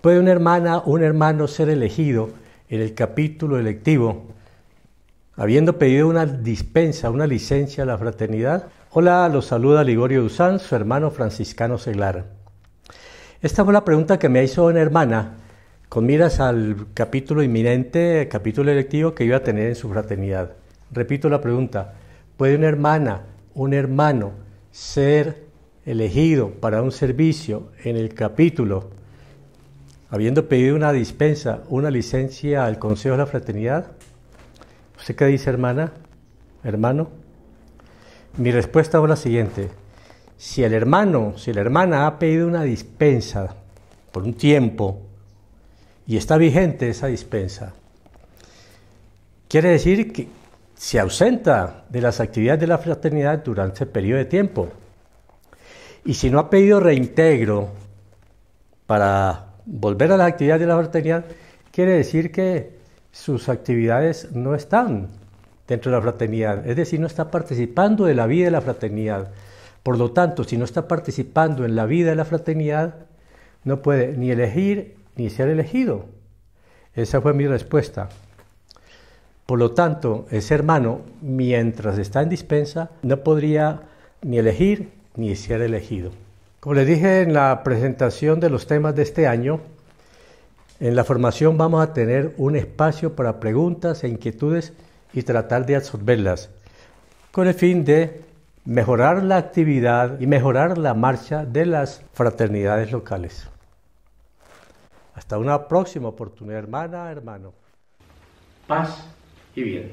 ¿Puede una hermana o un hermano ser elegido en el capítulo electivo habiendo pedido una dispensa, una licencia a la fraternidad? Hola, los saluda Ligorio Duzán, su hermano franciscano seglar. Esta fue la pregunta que me hizo una hermana con miras al capítulo inminente, capítulo electivo que iba a tener en su fraternidad. Repito la pregunta, ¿puede una hermana, un hermano ser elegido para un servicio en el capítulo habiendo pedido una dispensa, una licencia al Consejo de la Fraternidad? ¿Usted qué dice, hermana? ¿Hermano? Mi respuesta es la siguiente. Si el hermano, si la hermana ha pedido una dispensa por un tiempo y está vigente esa dispensa, quiere decir que se ausenta de las actividades de la fraternidad durante ese periodo de tiempo. Y si no ha pedido reintegro para volver a las actividades de la fraternidad quiere decir que sus actividades no están dentro de la fraternidad, es decir, no está participando de la vida de la fraternidad. Por lo tanto, si no está participando en la vida de la fraternidad, no puede ni elegir ni ser elegido. Esa fue mi respuesta. Por lo tanto, ese hermano, mientras está en dispensa, no podría ni elegir ni ser elegido. Como les dije en la presentación de los temas de este año, en la formación vamos a tener un espacio para preguntas e inquietudes y tratar de absorberlas, con el fin de mejorar la actividad y mejorar la marcha de las fraternidades locales. Hasta una próxima oportunidad, hermana, hermano. Paz y bien.